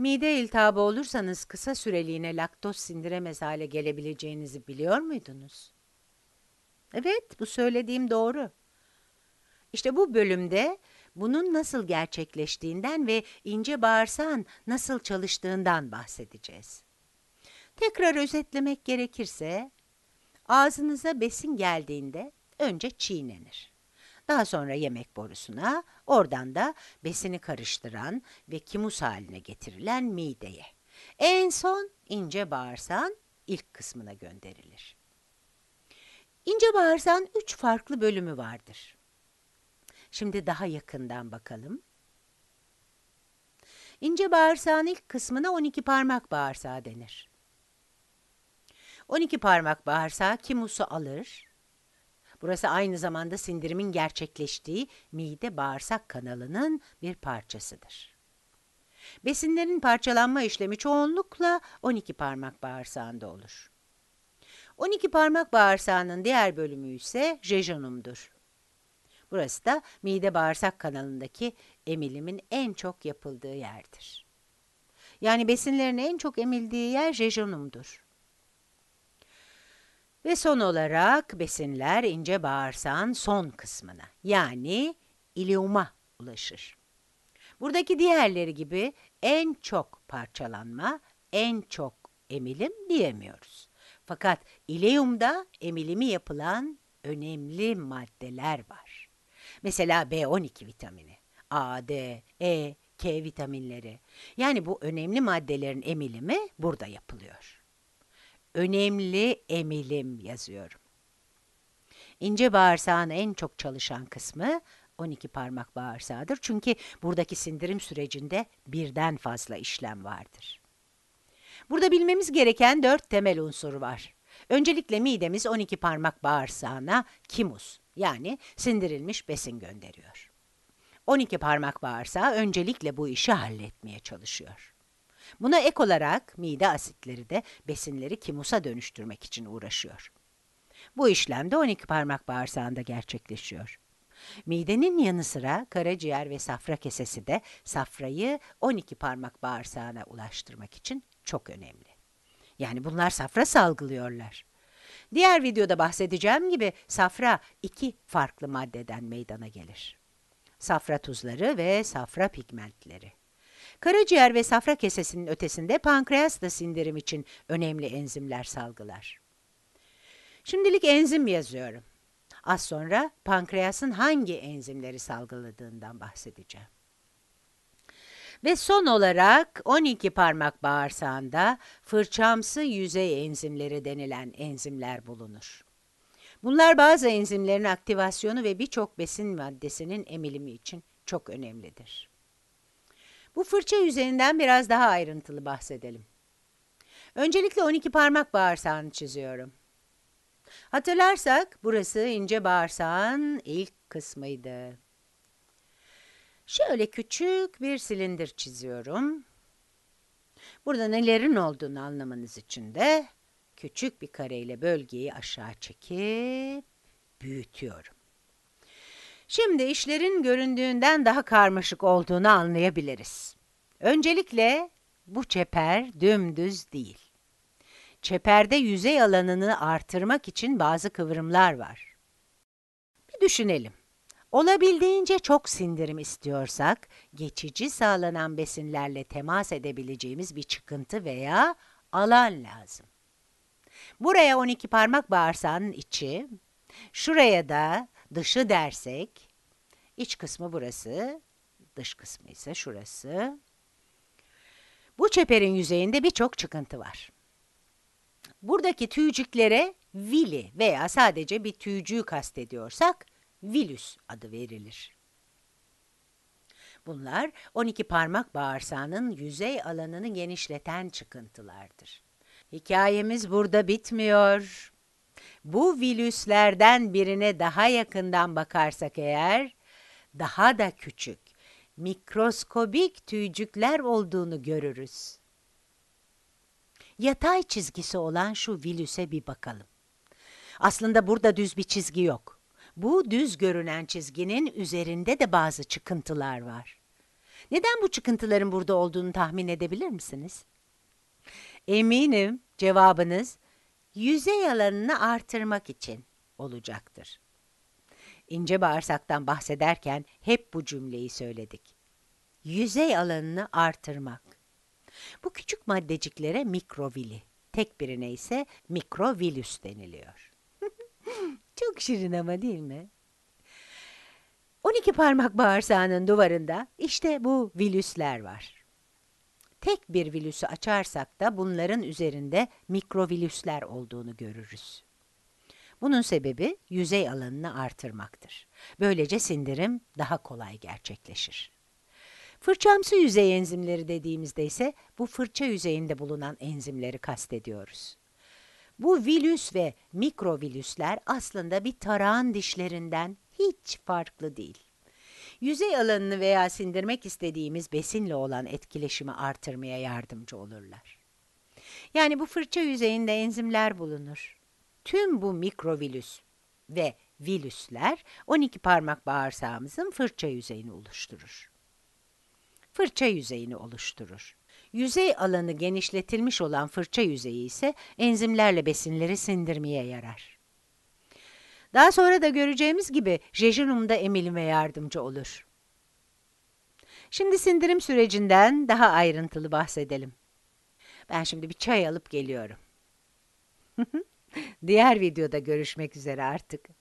Mide iltihabı olursanız kısa süreliğine laktoz sindiremez hale gelebileceğinizi biliyor muydunuz? Evet, bu söylediğim doğru. İşte bu bölümde bunun nasıl gerçekleştiğinden ve ince bağırsağın nasıl çalıştığından bahsedeceğiz. Tekrar özetlemek gerekirse, ağzınıza besin geldiğinde önce çiğnenir. Daha sonra yemek borusuna, oradan da besini karıştıran ve kimus haline getirilen mideye. En son ince bağırsan ilk kısmına gönderilir. İnce bağırsan üç farklı bölümü vardır. Şimdi daha yakından bakalım. İnce bağırsağın ilk kısmına 12 parmak bağırsağı denir. 12 parmak bağırsağı kimusu alır, Burası aynı zamanda sindirimin gerçekleştiği mide-bağırsak kanalının bir parçasıdır. Besinlerin parçalanma işlemi çoğunlukla 12 parmak bağırsağında olur. 12 parmak bağırsağının diğer bölümü ise jejunumdur. Burası da mide bağırsak kanalındaki emilimin en çok yapıldığı yerdir. Yani besinlerin en çok emildiği yer jejunumdur. Ve son olarak besinler ince bağırsağın son kısmına yani iliuma ulaşır. Buradaki diğerleri gibi en çok parçalanma, en çok emilim diyemiyoruz. Fakat ileumda emilimi yapılan önemli maddeler var. Mesela B12 vitamini, A, D, E, K vitaminleri. Yani bu önemli maddelerin emilimi burada yapılıyor önemli emilim yazıyorum. İnce bağırsağın en çok çalışan kısmı 12 parmak bağırsağıdır. Çünkü buradaki sindirim sürecinde birden fazla işlem vardır. Burada bilmemiz gereken dört temel unsur var. Öncelikle midemiz 12 parmak bağırsağına kimus yani sindirilmiş besin gönderiyor. 12 parmak bağırsağı öncelikle bu işi halletmeye çalışıyor. Buna ek olarak mide asitleri de besinleri kimusa dönüştürmek için uğraşıyor. Bu işlem de 12 parmak bağırsağında gerçekleşiyor. Midenin yanı sıra karaciğer ve safra kesesi de safrayı 12 parmak bağırsağına ulaştırmak için çok önemli. Yani bunlar safra salgılıyorlar. Diğer videoda bahsedeceğim gibi safra iki farklı maddeden meydana gelir. Safra tuzları ve safra pigmentleri. Karaciğer ve safra kesesinin ötesinde pankreas da sindirim için önemli enzimler salgılar. Şimdilik enzim yazıyorum. Az sonra pankreasın hangi enzimleri salgıladığından bahsedeceğim. Ve son olarak 12 parmak bağırsağında fırçamsı yüzey enzimleri denilen enzimler bulunur. Bunlar bazı enzimlerin aktivasyonu ve birçok besin maddesinin emilimi için çok önemlidir. Bu fırça üzerinden biraz daha ayrıntılı bahsedelim. Öncelikle 12 parmak bağırsağını çiziyorum. Hatırlarsak burası ince bağırsağın ilk kısmıydı. Şöyle küçük bir silindir çiziyorum. Burada nelerin olduğunu anlamanız için de küçük bir kareyle bölgeyi aşağı çekip büyütüyorum. Şimdi işlerin göründüğünden daha karmaşık olduğunu anlayabiliriz. Öncelikle bu çeper dümdüz değil. Çeperde yüzey alanını artırmak için bazı kıvrımlar var. Bir düşünelim. Olabildiğince çok sindirim istiyorsak, geçici sağlanan besinlerle temas edebileceğimiz bir çıkıntı veya alan lazım. Buraya 12 parmak bağırsağının içi, şuraya da dışı dersek iç kısmı burası, dış kısmı ise şurası. Bu çeperin yüzeyinde birçok çıkıntı var. Buradaki tüycüklere vili veya sadece bir tüycüğü kastediyorsak vilüs adı verilir. Bunlar 12 parmak bağırsağının yüzey alanını genişleten çıkıntılardır. Hikayemiz burada bitmiyor bu virüslerden birine daha yakından bakarsak eğer, daha da küçük, mikroskobik tüycükler olduğunu görürüz. Yatay çizgisi olan şu virüse bir bakalım. Aslında burada düz bir çizgi yok. Bu düz görünen çizginin üzerinde de bazı çıkıntılar var. Neden bu çıkıntıların burada olduğunu tahmin edebilir misiniz? Eminim cevabınız yüzey alanını artırmak için olacaktır. İnce bağırsaktan bahsederken hep bu cümleyi söyledik. Yüzey alanını artırmak. Bu küçük maddeciklere mikrovili, tek birine ise mikrovilüs deniliyor. Çok şirin ama değil mi? 12 parmak bağırsağının duvarında işte bu vilüsler var. Tek bir virüsü açarsak da bunların üzerinde mikrovirüsler olduğunu görürüz. Bunun sebebi yüzey alanını artırmaktır. Böylece sindirim daha kolay gerçekleşir. Fırçamsı yüzey enzimleri dediğimizde ise bu fırça yüzeyinde bulunan enzimleri kastediyoruz. Bu virüs ve mikrovilüsler aslında bir tarağın dişlerinden hiç farklı değil yüzey alanını veya sindirmek istediğimiz besinle olan etkileşimi artırmaya yardımcı olurlar. Yani bu fırça yüzeyinde enzimler bulunur. Tüm bu mikrovilüs ve vilüsler 12 parmak bağırsağımızın fırça yüzeyini oluşturur. Fırça yüzeyini oluşturur. Yüzey alanı genişletilmiş olan fırça yüzeyi ise enzimlerle besinleri sindirmeye yarar. Daha sonra da göreceğimiz gibi jejunumda emilime yardımcı olur. Şimdi sindirim sürecinden daha ayrıntılı bahsedelim. Ben şimdi bir çay alıp geliyorum. Diğer videoda görüşmek üzere artık.